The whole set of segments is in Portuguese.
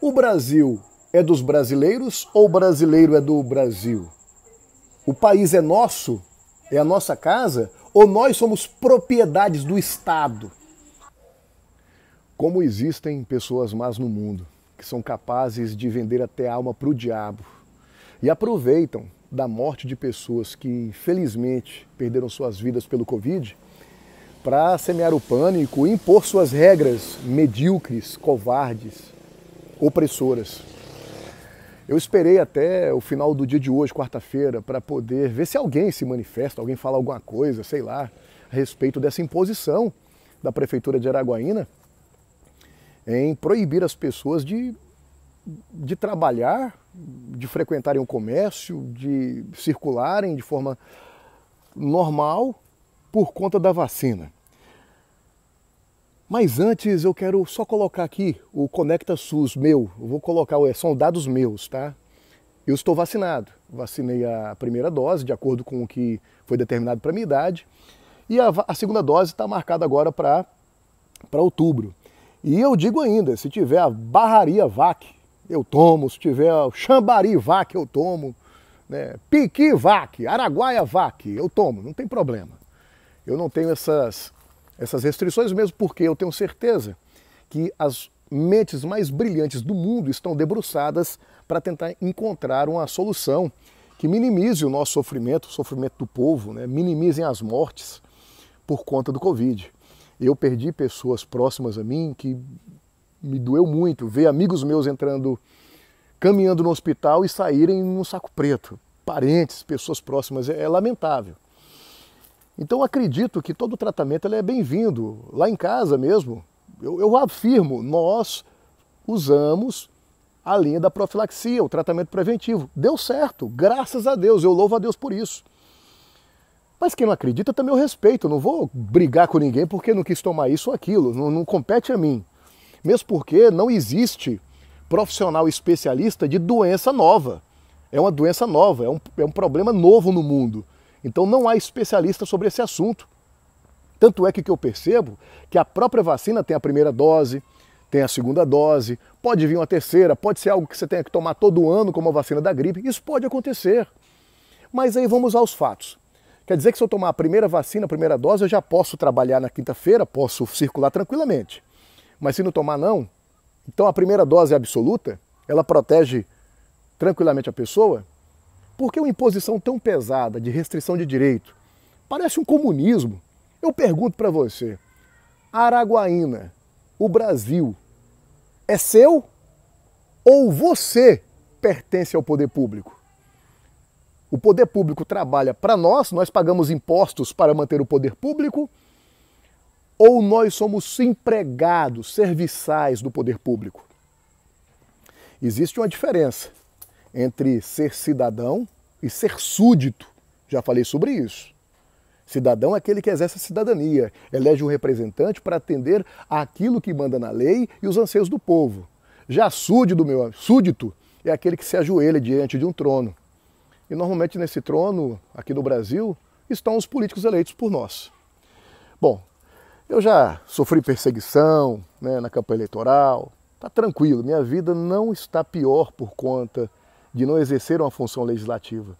O Brasil é dos brasileiros ou o brasileiro é do Brasil? O país é nosso? É a nossa casa? Ou nós somos propriedades do Estado? Como existem pessoas más no mundo que são capazes de vender até a alma para o diabo e aproveitam da morte de pessoas que, infelizmente, perderam suas vidas pelo Covid para semear o pânico e impor suas regras medíocres, covardes, opressoras. Eu esperei até o final do dia de hoje, quarta-feira, para poder ver se alguém se manifesta, alguém fala alguma coisa, sei lá, a respeito dessa imposição da Prefeitura de Araguaína em proibir as pessoas de, de trabalhar, de frequentarem o comércio, de circularem de forma normal por conta da vacina. Mas antes eu quero só colocar aqui o Conecta SUS meu. Eu vou colocar, é, são dados meus, tá? Eu estou vacinado. Vacinei a primeira dose, de acordo com o que foi determinado para minha idade. E a, a segunda dose está marcada agora para outubro. E eu digo ainda, se tiver a barraria VAC, eu tomo. Se tiver o chambari VAC, eu tomo. Né? Piqui VAC, Araguaia VAC, eu tomo. Não tem problema. Eu não tenho essas essas restrições, mesmo porque eu tenho certeza que as mentes mais brilhantes do mundo estão debruçadas para tentar encontrar uma solução que minimize o nosso sofrimento, o sofrimento do povo, né? minimizem as mortes por conta do Covid. Eu perdi pessoas próximas a mim que me doeu muito ver amigos meus entrando, caminhando no hospital e saírem num saco preto. Parentes, pessoas próximas, é, é lamentável. Então acredito que todo tratamento é bem-vindo. Lá em casa mesmo, eu, eu afirmo, nós usamos a linha da profilaxia, o tratamento preventivo. Deu certo, graças a Deus, eu louvo a Deus por isso. Mas quem não acredita também eu respeito, não vou brigar com ninguém porque não quis tomar isso ou aquilo, não, não compete a mim. Mesmo porque não existe profissional especialista de doença nova. É uma doença nova, é um, é um problema novo no mundo. Então não há especialista sobre esse assunto. Tanto é que, que eu percebo é que a própria vacina tem a primeira dose, tem a segunda dose, pode vir uma terceira, pode ser algo que você tenha que tomar todo ano, como a vacina da gripe. Isso pode acontecer. Mas aí vamos aos fatos. Quer dizer que se eu tomar a primeira vacina, a primeira dose, eu já posso trabalhar na quinta-feira, posso circular tranquilamente. Mas se não tomar, não. Então a primeira dose é absoluta, ela protege tranquilamente a pessoa, porque uma imposição tão pesada de restrição de direito parece um comunismo. Eu pergunto para você: Araguaína, o Brasil, é seu ou você pertence ao poder público? O poder público trabalha para nós, nós pagamos impostos para manter o poder público, ou nós somos empregados, serviçais do poder público? Existe uma diferença entre ser cidadão e ser súdito. Já falei sobre isso. Cidadão é aquele que exerce a cidadania, elege um representante para atender aquilo que manda na lei e os anseios do povo. Já súdito, meu súdito, é aquele que se ajoelha diante de um trono. E normalmente nesse trono, aqui no Brasil, estão os políticos eleitos por nós. Bom, eu já sofri perseguição né, na campanha eleitoral, tá tranquilo, minha vida não está pior por conta de não exercer uma função legislativa.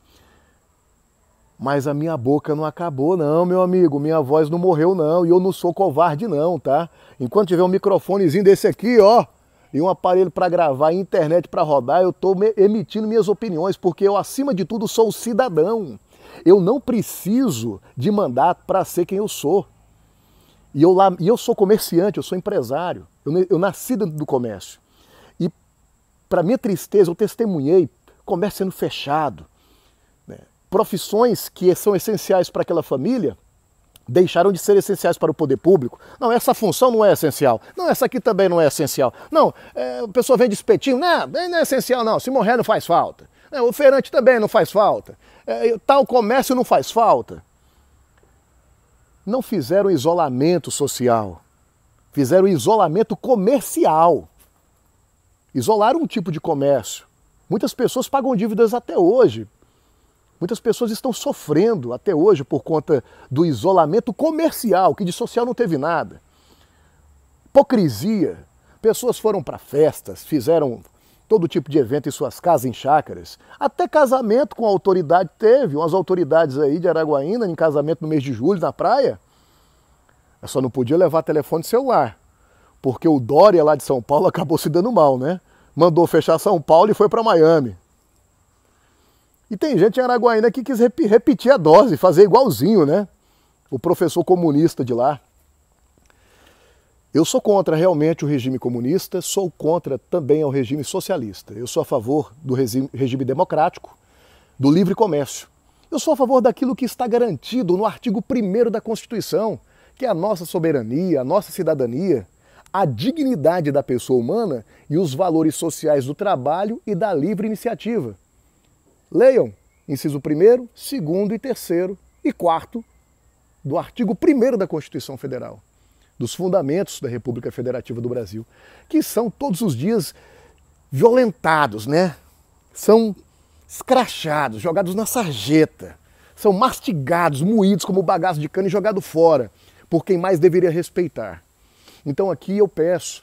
Mas a minha boca não acabou, não, meu amigo. Minha voz não morreu, não. E eu não sou covarde, não, tá? Enquanto tiver um microfonezinho desse aqui, ó, e um aparelho para gravar, internet para rodar, eu estou emitindo minhas opiniões, porque eu, acima de tudo, sou cidadão. Eu não preciso de mandato para ser quem eu sou. E eu, lá, e eu sou comerciante, eu sou empresário. Eu, eu nasci dentro do comércio. E, para minha tristeza, eu testemunhei comércio sendo fechado, né? profissões que são essenciais para aquela família deixaram de ser essenciais para o poder público. Não, essa função não é essencial. Não, essa aqui também não é essencial. Não, é, a pessoa vende espetinho, não, não é essencial não, se morrer não faz falta. É, o feirante também não faz falta. É, tal comércio não faz falta. Não fizeram isolamento social, fizeram isolamento comercial. Isolaram um tipo de comércio Muitas pessoas pagam dívidas até hoje. Muitas pessoas estão sofrendo até hoje por conta do isolamento comercial, que de social não teve nada. Hipocrisia. Pessoas foram para festas, fizeram todo tipo de evento em suas casas, em chácaras. Até casamento com a autoridade teve, umas autoridades aí de Araguaína, em casamento no mês de julho, na praia. Eu só não podia levar telefone celular, porque o Dória lá de São Paulo acabou se dando mal, né? mandou fechar São Paulo e foi para Miami. E tem gente em Araguaína que quis repetir a dose, fazer igualzinho, né? O professor comunista de lá. Eu sou contra realmente o regime comunista, sou contra também o regime socialista. Eu sou a favor do regime, regime democrático, do livre comércio. Eu sou a favor daquilo que está garantido no artigo 1 da Constituição, que é a nossa soberania, a nossa cidadania a dignidade da pessoa humana e os valores sociais do trabalho e da livre iniciativa. Leiam inciso 1, 2 e 3 e 4 do artigo 1 da Constituição Federal, dos fundamentos da República Federativa do Brasil, que são todos os dias violentados, né? São escrachados, jogados na sarjeta, são mastigados, moídos como bagaço de cana e jogado fora por quem mais deveria respeitar. Então aqui eu peço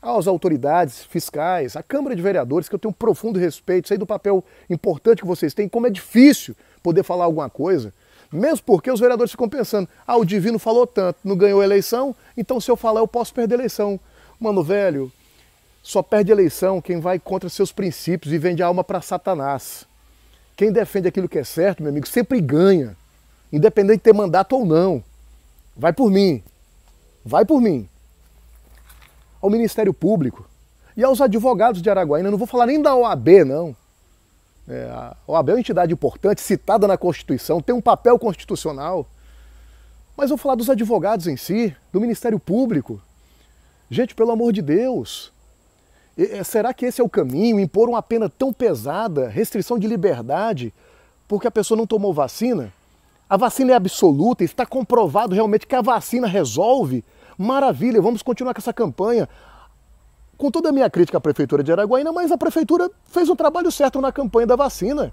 às autoridades fiscais, à Câmara de Vereadores, que eu tenho um profundo respeito, sei do papel importante que vocês têm, como é difícil poder falar alguma coisa, mesmo porque os vereadores ficam pensando, ah, o Divino falou tanto, não ganhou a eleição, então se eu falar eu posso perder a eleição. Mano, velho, só perde a eleição quem vai contra seus princípios e vende a alma para Satanás. Quem defende aquilo que é certo, meu amigo, sempre ganha, independente de ter mandato ou não. Vai por mim. Vai por mim ao Ministério Público e aos advogados de Araguaína. não vou falar nem da OAB, não. É, a OAB é uma entidade importante, citada na Constituição, tem um papel constitucional. Mas vou falar dos advogados em si, do Ministério Público. Gente, pelo amor de Deus, é, será que esse é o caminho? Impor uma pena tão pesada, restrição de liberdade, porque a pessoa não tomou vacina? A vacina é absoluta, está comprovado realmente que a vacina resolve Maravilha, vamos continuar com essa campanha. Com toda a minha crítica à prefeitura de Araguaína, mas a prefeitura fez o trabalho certo na campanha da vacina.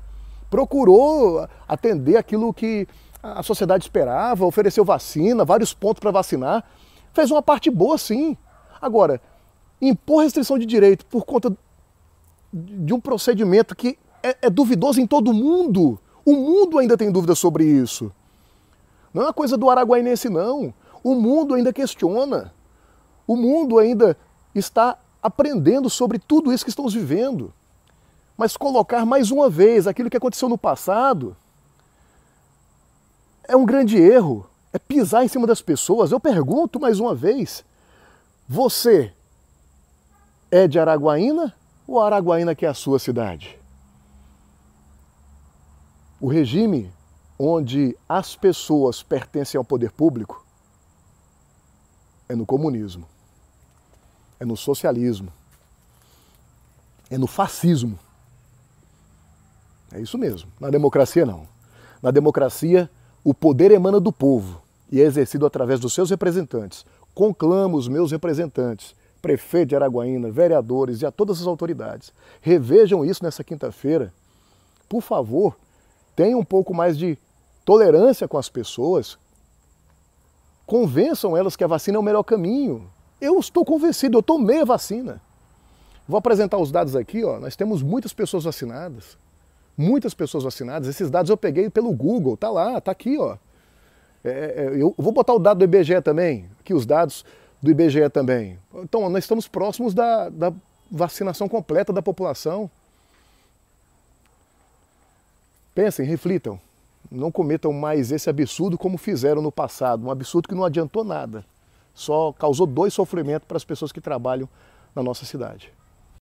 Procurou atender aquilo que a sociedade esperava, ofereceu vacina, vários pontos para vacinar. Fez uma parte boa, sim. Agora, impor restrição de direito por conta de um procedimento que é, é, duvidoso em todo mundo. O mundo ainda tem dúvidas sobre isso. Não é uma coisa do araguainense, não. O mundo ainda questiona. O mundo ainda está aprendendo sobre tudo isso que estamos vivendo. Mas colocar mais uma vez aquilo que aconteceu no passado é um grande erro. É pisar em cima das pessoas. Eu pergunto mais uma vez: você é de Araguaína ou Araguaína que é a sua cidade? O regime onde as pessoas pertencem ao poder público é no comunismo, é no socialismo, é no fascismo. É isso mesmo. Na democracia, não. Na democracia, o poder emana do povo e é exercido através dos seus representantes. Conclamo os meus representantes, prefeito de Araguaína, vereadores e a todas as autoridades. Revejam isso nessa quinta-feira. Por favor, tenham um pouco mais de tolerância com as pessoas Convençam elas que a vacina é o melhor caminho. Eu estou convencido, eu tomei a vacina. Vou apresentar os dados aqui, ó. Nós temos muitas pessoas vacinadas. Muitas pessoas vacinadas. Esses dados eu peguei pelo Google, tá lá, tá aqui, ó. É, é, é eu vou botar o dado do IBGE também, aqui os dados do IBGE também. Então, nós estamos próximos da, da vacinação completa da população. Pensem, reflitam não cometam mais esse absurdo como fizeram no passado, um absurdo que não adiantou nada, só causou dois sofrimentos para as pessoas que trabalham na nossa cidade.